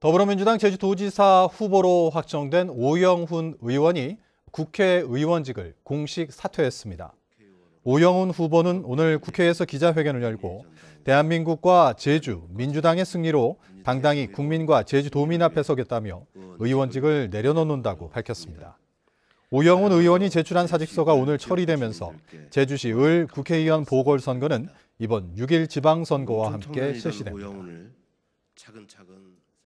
더불어민주당 제주도지사 후보로 확정된 오영훈 의원이 국회의원직을 공식 사퇴했습니다. 오영훈 후보는 오늘 국회에서 기자회견을 열고 대한민국과 제주, 민주당의 승리로 당당히 국민과 제주도민 앞에 서겠다며 의원직을 내려놓는다고 밝혔습니다. 오영훈 의원이 제출한 사직서가 오늘 처리되면서 제주시 을 국회의원 보궐선거는 이번 6일 지방선거와 함께 실시됩니다.